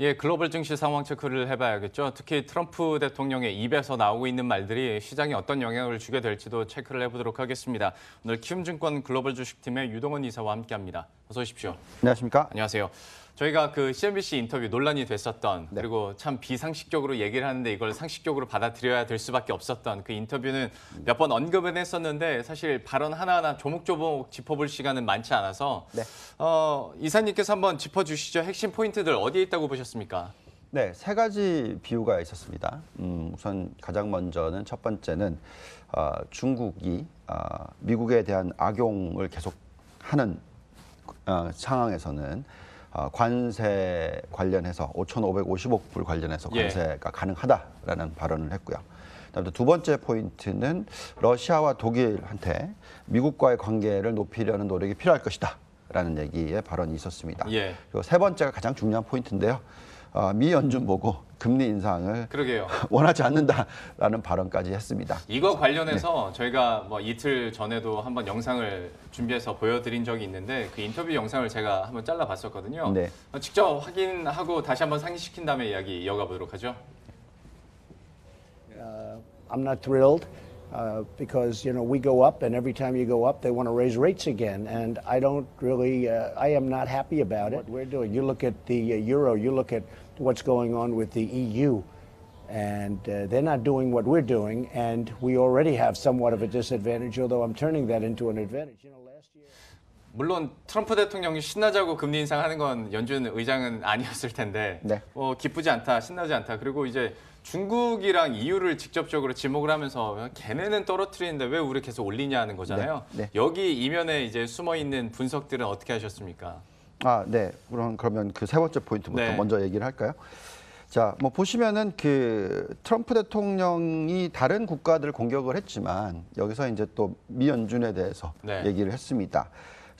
예, 글로벌 증시 상황 체크를 해봐야겠죠. 특히 트럼프 대통령의 입에서 나오고 있는 말들이 시장에 어떤 영향을 주게 될지도 체크를 해보도록 하겠습니다. 오늘 키움증권 글로벌 주식팀의 유동원 이사와 함께합니다. 어서 오십시오. 안녕하십니까? 안녕하세요. 저희가 그 CNBC 인터뷰 논란이 됐었던 네. 그리고 참 비상식적으로 얘기를 하는데 이걸 상식적으로 받아들여야 될 수밖에 없었던 그 인터뷰는 음. 몇번 언급은 했었는데 사실 발언 하나하나 조목조목 짚어볼 시간은 많지 않아서 네. 어, 이사님께서 한번 짚어주시죠. 핵심 포인트들 어디에 있다고 보셨습니까? 네, 세 가지 비유가 있었습니다. 음, 우선 가장 먼저는 첫 번째는 어, 중국이 어, 미국에 대한 악용을 계속 하는 어, 상황에서는 아, 관세 관련해서 5,550억 불 관련해서 예. 관세가 예. 가능하다라는 발언을 했고요. 그다음에 두 번째 포인트는 러시아와 독일한테 미국과의 관계를 높이려는 노력이 필요할 것이다라는 얘기의 발언이 있었습니다. 예. 그리고 세 번째가 가장 중요한 포인트인데요. 아, 미 연준 보고 금리 인상을 그러게요. 원하지 않는다라는 발언까지 했습니다. 이거 관련해서 네. 저희가 뭐 이틀 전에도 한번 영상을 준비해서 보여드린 적이 있는데 그 인터뷰 영상을 제가 한번 잘라봤었거든요. 네. 직접 확인하고 다시 한번 상기시킨 다음에 이야기 이어가 보도록 하죠. Uh, I'm not thrilled. uh, because you know we go up, and every time you go up, they want to raise rates again. And I don't really, uh, I am not happy about what it. we're doing. You look at the uh, euro, you look at what's going on with the EU, and uh, they're not doing what we're doing, and we already have somewhat of a disadvantage. Although I'm turning that into an advantage. You know, 물론 트럼프 대통령이 신나자고 금리 인상하는 건 연준 의장은 아니었을 텐데 네. 어, 기쁘지 않다, 신나지 않다. 그리고 이제 중국이랑 이유를 직접적으로 지목을 하면서 걔네는 떨어뜨리는데 왜 우리 계속 올리냐 하는 거잖아요. 네, 네. 여기 이면에 이제 숨어 있는 분석들은 어떻게 하셨습니까? 아, 네. 그럼 그러면 그 세 번째 포인트부터 네. 먼저 얘기를 할까요? 자, 뭐 보시면은 그 트럼프 대통령이 다른 국가들 공격을 했지만 여기서 이제 또 미연준에 대해서 네. 얘기를 했습니다.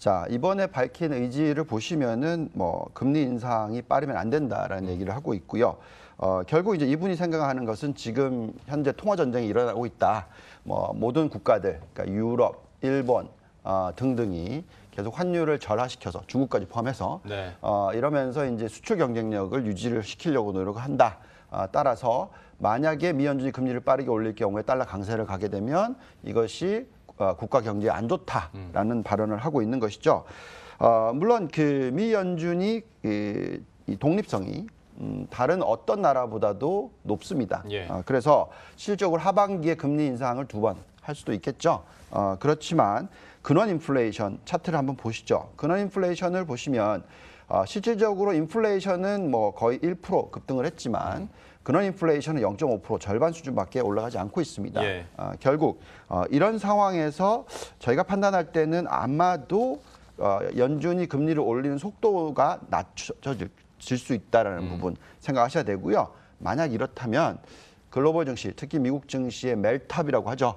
자 이번에 밝힌 의지를 보시면은 뭐 금리 인상이 빠르면 안 된다라는 음. 얘기를 하고 있고요. 어, 결국 이제 이분이 생각하는 것은 지금 현재 통화 전쟁이 일어나고 있다. 뭐 모든 국가들, 그러니까 유럽, 일본 어, 등등이 계속 환율을 절하시켜서 중국까지 포함해서 네. 어, 이러면서 이제 수출 경쟁력을 유지를 시키려고 노력 한다. 어, 따라서 만약에 미연준이 금리를 빠르게 올릴 경우에 달러 강세를 가게 되면 이것이 어, 국가 경제에 안 좋다라는 음. 발언을 하고 있는 것이죠. 어, 물론 그 미연준이 이, 이 독립성이 음, 다른 어떤 나라보다도 높습니다. 예. 어, 그래서 실적으로 하반기에 금리 인상을 두 번 할 수도 있겠죠. 어, 그렇지만 근원 인플레이션 차트를 한번 보시죠. 근원 인플레이션을 보시면 어, 실질적으로 인플레이션은 뭐 거의 1% 급등을 했지만 음. 근원 인플레이션은 0.5% 절반 수준밖에 올라가지 않고 있습니다. 예. 어, 결국 어, 이런 상황에서 저희가 판단할 때는 아마도 어, 연준이 금리를 올리는 속도가 낮춰질 수 있다라는 음. 부분 생각하셔야 되고요. 만약 이렇다면 글로벌 증시, 특히 미국 증시의 멜탑이라고 하죠.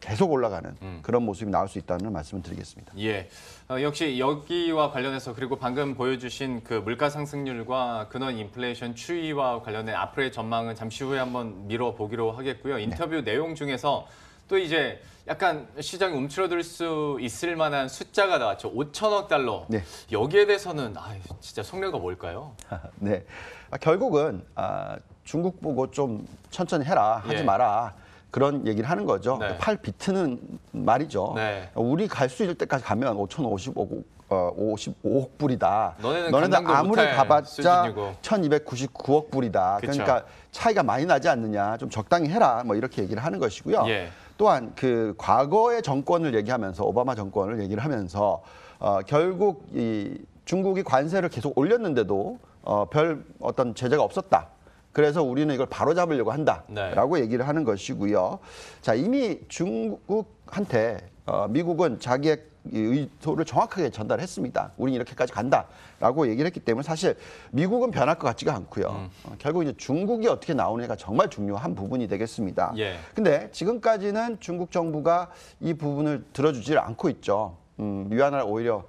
계속 올라가는 음. 그런 모습이 나올 수 있다는 말씀을 드리겠습니다. 예, 어, 역시 여기와 관련해서 그리고 방금 보여주신 그 물가 상승률과 근원 인플레이션 추이와 관련된 앞으로의 전망은 잠시 후에 한번 미뤄보기로 하겠고요. 인터뷰 네. 내용 중에서 또 이제 약간 시장이 움츠러들 수 있을 만한 숫자가 나왔죠. 5천억 달러. 네. 여기에 대해서는 아, 진짜 속내가 뭘까요? 네, 아, 결국은 아, 중국 보고 좀 천천히 해라, 하지 예. 마라. 그런 얘기를 하는 거죠. 네. 8비트는 그러니까 말이죠. 네. 우리 갈 수 있을 때까지 가면 5,055억 어, 55억 불이다. 너네는, 아무리 가봤자 수준이고. 1,299억 불이다. 그쵸. 그러니까 차이가 많이 나지 않느냐. 좀 적당히 해라. 뭐 이렇게 얘기를 하는 것이고요. 예. 또한 그 과거의 정권을 얘기하면서 오바마 정권을 얘기를 하면서 어, 결국 이 중국이 관세를 계속 올렸는데도 어, 별 어떤 제재가 없었다. 그래서 우리는 이걸 바로잡으려고 한다라고 네. 얘기를 하는 것이고요. 자 이미 중국한테 어, 미국은 자기의 의도를 정확하게 전달했습니다. 우리는 이렇게까지 간다라고 얘기를 했기 때문에 사실 미국은 변할 것 같지가 않고요. 음. 어, 결국 이제 중국이 어떻게 나오느냐가 정말 중요한 부분이 되겠습니다. 예. 근데 지금까지는 중국 정부가 이 부분을 들어주질 않고 있죠. 음, 위안을 오히려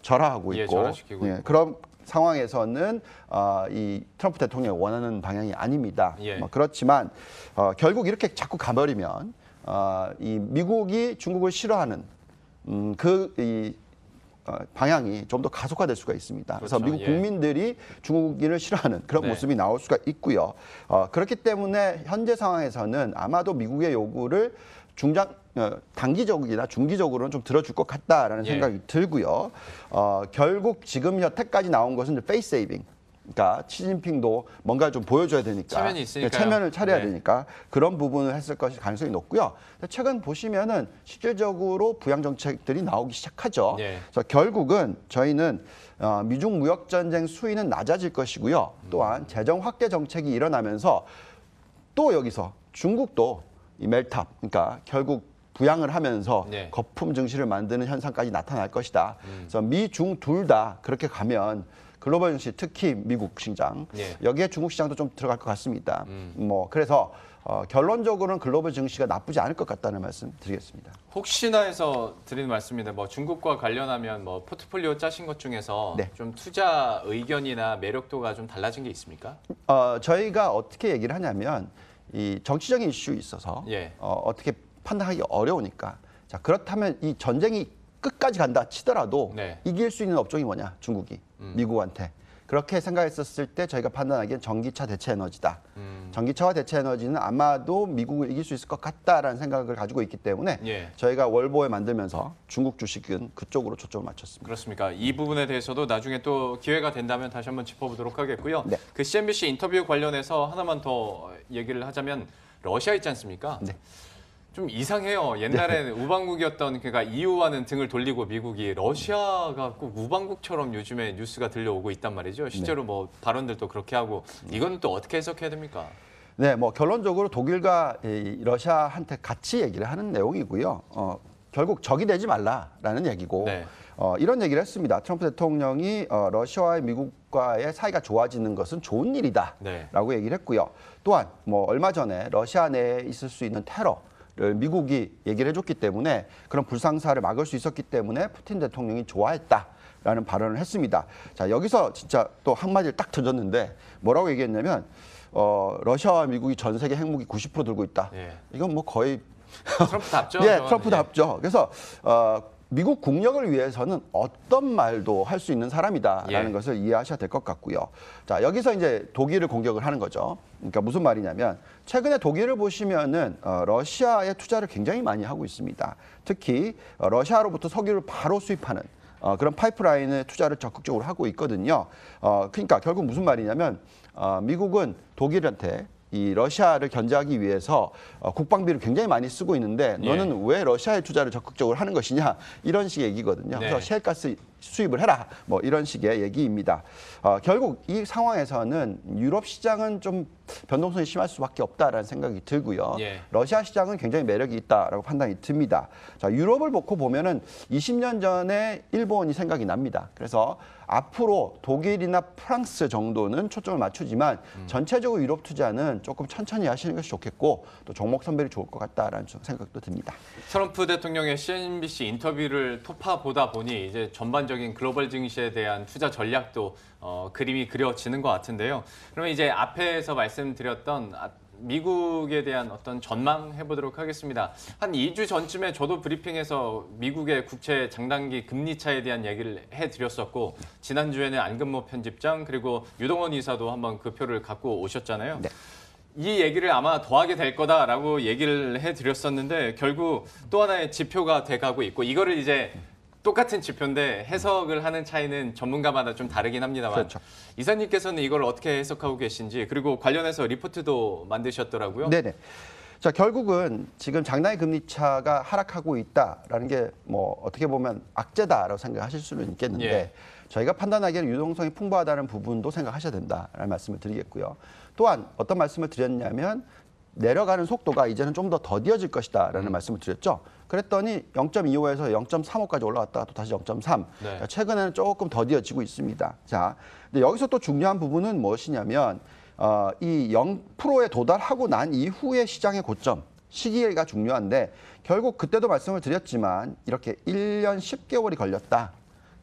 절하하고 예, 있고, 예, 절하시키고 예, 그런 상황에서는 어, 이 트럼프 대통령이 원하는 방향이 아닙니다. 예. 뭐 그렇지만 어, 결국 이렇게 자꾸 가버리면 어, 이 미국이 중국을 싫어하는 음, 그 이 어, 방향이 좀 더 가속화될 수가 있습니다. 그렇죠. 그래서 미국 예. 국민들이 예. 중국인을 싫어하는 그런 네. 모습이 나올 수가 있고요. 어, 그렇기 때문에 현재 상황에서는 아마도 미국의 요구를 중장 어, 단기적이나 중기적으로는 좀 들어줄 것 같다라는 예. 생각이 들고요. 어, 결국 지금 여태까지 나온 것은 페이스 세이빙. 그러니까 시진핑도 뭔가좀 보여줘야 되니까 체면이 네, 있으니까 체면을 차려야 네. 되니까 그런 부분을 했을 것이 가능성이 높고요. 최근 보시면은 실질적으로 부양 정책들이 나오기 시작하죠. 네. 그래서 결국은 저희는 어, 미중 무역 전쟁 수위는 낮아질 것이고요. 또한 음. 재정 확대 정책이 일어나면서 또 여기서 중국도 이 멜탑, 그러니까 결국 부양을 하면서 네. 거품 증시를 만드는 현상까지 나타날 것이다. 음. 그래서 미중 둘 다 그렇게 가면 글로벌 증시 특히 미국 시장 네. 여기에 중국 시장도 좀 들어갈 것 같습니다. 음. 뭐 그래서 어, 결론적으로는 글로벌 증시가 나쁘지 않을 것 같다는 말씀 드리겠습니다. 혹시나 해서 드리는 말씀입니다. 뭐 중국과 관련하면 뭐 포트폴리오 짜신 것 중에서 네. 좀 투자 의견이나 매력도가 좀 달라진 게 있습니까? 어, 저희가 어떻게 얘기를 하냐면 이 정치적인 이슈 있어서 예. 어, 어떻게 판단하기 어려우니까. 자, 그렇다면 이 전쟁이 끝까지 간다 치더라도 네. 이길 수 있는 업종이 뭐냐? 중국이 음. 미국한테. 그렇게 생각했었을 때 저희가 판단하기엔 전기차 대체 에너지다. 음. 전기차와 대체 에너지는 아마도 미국을 이길 수 있을 것 같다라는 생각을 가지고 있기 때문에 예. 저희가 월보에 만들면서 중국 주식은 그쪽으로 초점을 맞췄습니다. 그렇습니까? 이 부분에 대해서도 나중에 또 기회가 된다면 다시 한번 짚어보도록 하겠고요. 네. 그 CNBC 인터뷰 관련해서 하나만 더 얘기를 하자면 러시아 있지 않습니까? 네. 좀 이상해요. 옛날에는 네. 우방국이었던 그러니까 EU와는 등을 돌리고 미국이 러시아가 꼭 우방국처럼 요즘에 뉴스가 들려오고 있단 말이죠. 실제로 네. 뭐 발언들도 그렇게 하고 이건 또 어떻게 해석해야 됩니까? 네, 뭐 결론적으로 독일과 러시아한테 같이 얘기를 하는 내용이고요. 어, 결국 적이 되지 말라라는 얘기고 네. 어, 이런 얘기를 했습니다. 트럼프 대통령이 어, 러시아와 의 미국과의 사이가 좋아지는 것은 좋은 일이다라고 네. 얘기를 했고요. 또한 뭐 얼마 전에 러시아 내에 있을 수 있는 테러 를 미국이 얘기를 해줬기 때문에 그런 불상사를 막을 수 있었기 때문에 푸틴 대통령이 좋아했다. 라는 발언을 했습니다. 자, 여기서 진짜 또 한마디를 딱 던졌는데 뭐라고 얘기했냐면 어, 러시아와 미국이 전 세계 핵무기 90% 들고 있다. 예. 이건 뭐 거의 트럼프답죠. 예, 예, 트럼프답죠. 그래서 어, 미국 국력을 위해서는 어떤 말도 할 수 있는 사람이다라는 예. 것을 이해하셔야 될 것 같고요. 자 여기서 이제 독일을 공격을 하는 거죠. 그러니까 무슨 말이냐면 최근에 독일을 보시면은 어, 러시아에 투자를 굉장히 많이 하고 있습니다. 특히 어, 러시아로부터 석유를 바로 수입하는 어, 그런 파이프라인에 투자를 적극적으로 하고 있거든요. 어, 그러니까 결국 무슨 말이냐면 어, 미국은 독일한테 이 러시아를 견제하기 위해서 어, 국방비를 굉장히 많이 쓰고 있는데 너는 예. 왜 러시아에 투자를 적극적으로 하는 것이냐 이런 식의 얘기거든요. 네. 그래서 셰일가스 수입을 해라 뭐 이런 식의 얘기입니다. 어, 결국 이 상황에서는 유럽 시장은 좀 변동성이 심할 수밖에 없다라는 생각이 들고요. 예. 러시아 시장은 굉장히 매력이 있다라고 판단이 듭니다. 자, 유럽을 놓고 보면은 20년 전에 일본이 생각이 납니다. 그래서 앞으로 독일이나 프랑스 정도는 초점을 맞추지만 음. 전체적으로 유럽 투자는 조금 천천히 하시는 것이 좋겠고 또 종목 선별이 좋을 것 같다라는 생각도 듭니다. 트럼프 대통령의 CNBC 인터뷰를 토파 보다 보니 이제 전반적인 글로벌 증시에 대한 투자 전략도 어, 그림이 그려지는 것 같은데요. 그러면 이제 앞에서 말씀드렸던 아, 미국에 대한 어떤 전망 해보도록 하겠습니다. 한 2주 전쯤에 저도 브리핑에서 미국의 국채 장단기 금리 차에 대한 얘기를 해드렸었고 지난주에는 안금모 편집장 그리고 유동원 이사도 한번 그 표를 갖고 오셨잖아요. 네. 이 얘기를 아마 더하게 될 거다라고 얘기를 해드렸었는데 결국 또 하나의 지표가 돼가고 있고 이거를 이제 똑같은 지표인데 해석을 하는 차이는 전문가마다 좀 다르긴 합니다만 그렇죠. 이사님께서는 이걸 어떻게 해석하고 계신지 그리고 관련해서 리포트도 만드셨더라고요. 네네. 자 결국은 지금 장단의 금리 차가 하락하고 있다라는 게 뭐 어떻게 보면 악재다라고 생각하실 수는 있겠는데 예. 저희가 판단하기에는 유동성이 풍부하다는 부분도 생각하셔야 된다라는 말씀을 드리겠고요. 또한 어떤 말씀을 드렸냐면 내려가는 속도가 이제는 좀 더 더디어질 것이다라는 음. 말씀을 드렸죠. 그랬더니 0.25에서 0.35까지 올라왔다가또 다시 0.3. 네. 그러니까 최근에는 조금 더디어지고 있습니다. 자, 근데 여기서 또 중요한 부분은 무엇이냐면 어, 이 0%에 도달하고 난이후에 시장의 고점 시기가 중요한데 결국 그때도 말씀을 드렸지만 이렇게 1년 10개월이 걸렸다.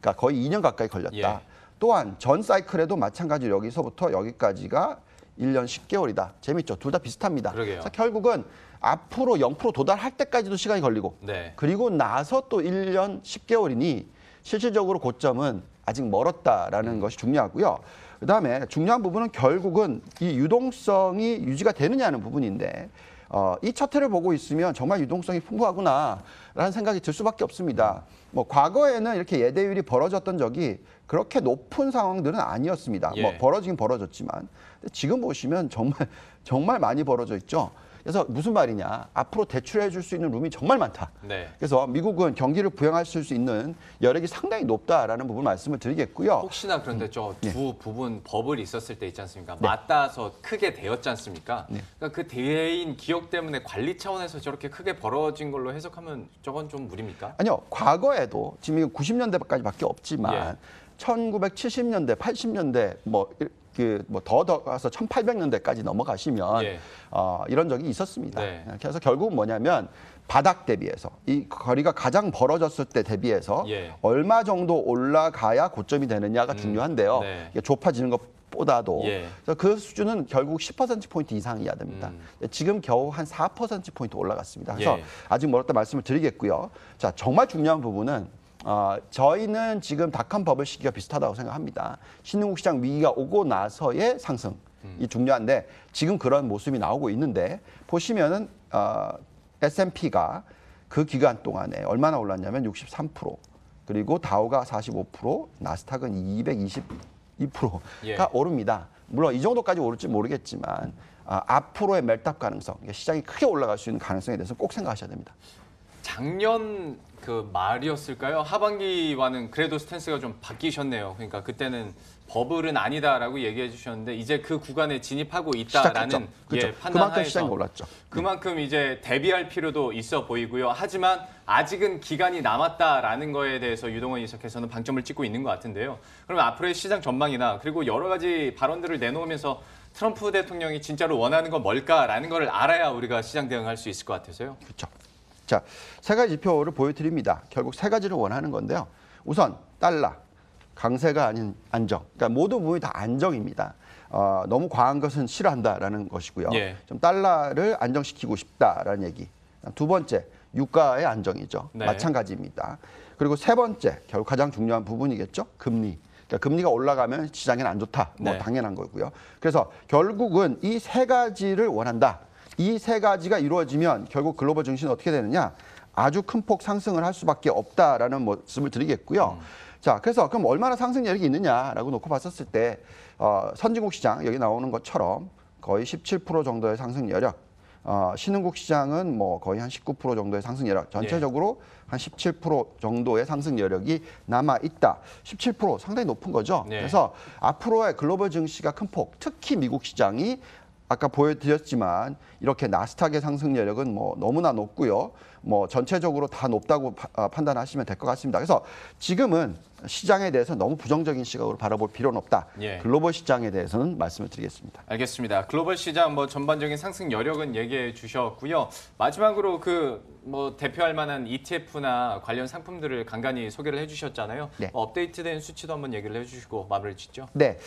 그러니까 거의 2년 가까이 걸렸다. 예. 또한 전 사이클에도 마찬가지로 여기서부터 여기까지가 1년 10개월이다. 재밌죠. 둘 다 비슷합니다. 그러게요. 결국은 앞으로 0% 도달할 때까지도 시간이 걸리고 네. 그리고 나서 또 1년 10개월이니 실질적으로 고점은 아직 멀었다라는 음. 것이 중요하고요. 그다음에 중요한 부분은 결국은 이 유동성이 유지가 되느냐는 부분인데 어, 이 차트를 보고 있으면 정말 유동성이 풍부하구나라는 생각이 들 수밖에 없습니다. 뭐 과거에는 이렇게 예대율이 벌어졌던 적이 그렇게 높은 상황들은 아니었습니다. 뭐 예. 뭐 벌어지긴 벌어졌지만 지금 보시면 정말 정말 많이 벌어져 있죠. 그래서 무슨 말이냐. 앞으로 대출해 줄 수 있는 룸이 정말 많다. 네. 그래서 미국은 경기를 부양할수 있는 여력이 상당히 높다라는 부분 말씀을 드리겠고요. 혹시나 그런데 음. 저두 네. 부분 버블이 있었을 때 있지 않습니까? 네. 맞닿아서 크게 되었지 않습니까? 네. 그러니까 그 대인 기업 때문에 관리 차원에서 저렇게 크게 벌어진 걸로 해석하면 저건 좀 무리입니까? 아니요. 과거에도 지금 90년대까지밖에 없지만 예. 1970년대, 80년대 뭐 그뭐더 더가서 1800년대까지 넘어가시면 예. 어, 이런 적이 있었습니다. 네. 예, 그래서 결국은 뭐냐면 바닥 대비해서 이 거리가 가장 벌어졌을 때 대비해서 예. 얼마 정도 올라가야 고점이 되느냐가 음, 중요한데요. 네. 좁아지는 것 보다도 예. 그 수준은 결국 10%포인트 이상이어야 됩니다. 음. 네, 지금 겨우 한 4%포인트 올라갔습니다. 그래서 예. 아직 멀었다 말씀을 드리겠고요. 자, 정말 중요한 부분은 어, 저희는 지금 닷컴 버블 시기가 비슷하다고 생각합니다. 신흥국 시장 위기가 오고 나서의 상승이 음. 중요한데 지금 그런 모습이 나오고 있는데 보시면은 어, S&P가 그 기간 동안에 얼마나 올랐냐면 63% 그리고 다우가 45% 나스닥은 222%가 예. 오릅니다. 물론 이 정도까지 오를지 모르겠지만 아, 앞으로의 멜탑 가능성 시장이 크게 올라갈 수 있는 가능성에 대해서 꼭 생각하셔야 됩니다. 작년 그 말이었을까요? 하반기와는 그래도 스탠스가 좀 바뀌셨네요. 그러니까 그때는 버블은 아니다라고 얘기해 주셨는데 이제 그 구간에 진입하고 있다라는 예, 판단하에서 시장이 올랐죠. 음. 그만큼 이제 대비할 필요도 있어 보이고요. 하지만 아직은 기간이 남았다라는 거에 대해서 유동원 이석해서는 방점을 찍고 있는 것 같은데요. 그럼 앞으로의 시장 전망이나 그리고 여러 가지 발언들을 내놓으면서 트럼프 대통령이 진짜로 원하는 건 뭘까라는 걸 알아야 우리가 시장 대응할 수 있을 것 같아서요. 그렇죠. 자, 세 가지 지표를 보여드립니다. 결국 세 가지를 원하는 건데요. 우선 달러, 강세가 아닌 안정. 그러니까 모든 부분이 다 안정입니다. 어, 너무 과한 것은 싫어한다라는 것이고요. 예. 좀 달러를 안정시키고 싶다라는 얘기. 두 번째, 유가의 안정이죠. 네. 마찬가지입니다. 그리고 세 번째, 결국 가장 중요한 부분이겠죠. 금리. 그러니까 금리가 올라가면 시장에는 안 좋다. 뭐 네. 당연한 거고요. 그래서 결국은 이 세 가지를 원한다. 이세 가지가 이루어지면 결국 글로벌 증시는 어떻게 되느냐? 아주 큰 폭 상승을 할 수밖에 없다라는 말씀을 드리겠고요. 음. 자, 그래서 그럼 얼마나 상승 여력이 있느냐라고 놓고 봤었을 때 어, 선진국 시장 여기 나오는 것처럼 거의 17% 정도의 상승 여력, 어, 신흥국 시장은 뭐 거의 한 19% 정도의 상승 여력, 전체적으로 예. 한17% 정도의 상승 여력이 남아 있다. 17% 상당히 높은 거죠. 네. 그래서 앞으로의 글로벌 증시가 큰 폭, 특히 미국 시장이 아까 보여드렸지만 이렇게 나스닥의 상승 여력은 뭐 너무나 높고요. 뭐 전체적으로 다 높다고 파, 아, 판단하시면 될 것 같습니다. 그래서 지금은 시장에 대해서 너무 부정적인 시각으로 바라볼 필요는 없다. 예. 글로벌 시장에 대해서는 말씀을 드리겠습니다. 알겠습니다. 글로벌 시장 뭐 전반적인 상승 여력은 얘기해 주셨고요. 마지막으로 그 뭐 대표할 만한 ETF나 관련 상품들을 간간히 소개를 해주셨잖아요. 네. 어, 업데이트된 수치도 한번 얘기를 해주시고 마무리 짓죠. 네,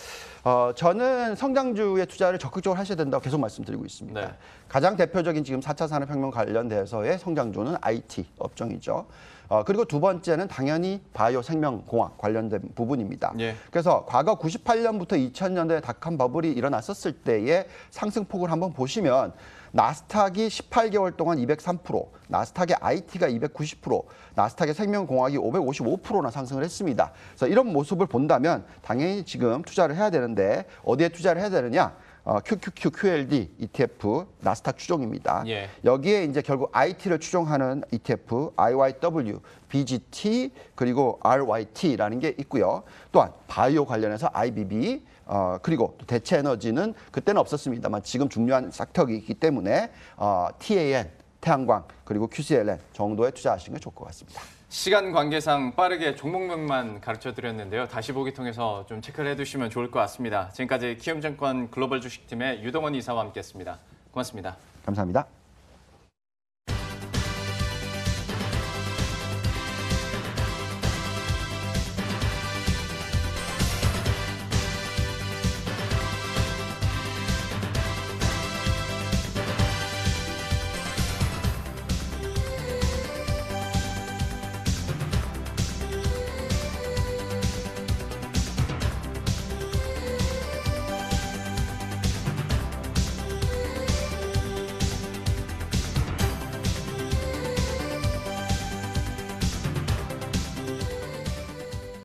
어, 저는 성장주의 투자를 적극적으로 하셔야 된다고 계속 말씀드리고 있습니다. 네. 가장 대표적인 지금 4차 산업혁명 관련돼서의 성장주는 IT 업종이죠. 어, 그리고 두 번째는 당연히 바이오 생명공학 관련된 부분입니다. 예. 그래서 과거 98년부터 2000년대 닷컴 버블이 일어났었을 때의 상승폭을 한번 보시면 나스닥이 18개월 동안 203%, 나스닥의 IT가 290%, 나스닥의 생명공학이 555%나 상승을 했습니다. 그래서 이런 모습을 본다면 당연히 지금 투자를 해야 되는데 어디에 투자를 해야 되느냐? QQQ, 어, QLD, ETF, 나스닥 추종입니다. 예. 여기에 이제 결국 IT를 추종하는 ETF, IYW, BGT, 그리고 RYT라는 게 있고요. 또한 바이오 관련해서 IBB, 어, 그리고 대체 에너지는 그때는 없었습니다만 지금 중요한 싹터이기 기 때문에 어, TAN, 태양광 그리고 QCLN 정도에 투자하시는 게 좋을 것 같습니다. 시간 관계상 빠르게 종목명만 가르쳐드렸는데요. 다시 보기 통해서 좀 체크를 해두시면 좋을 것 같습니다. 지금까지 키움증권 글로벌 주식팀의 유동원 이사와 함께했습니다. 고맙습니다. 감사합니다.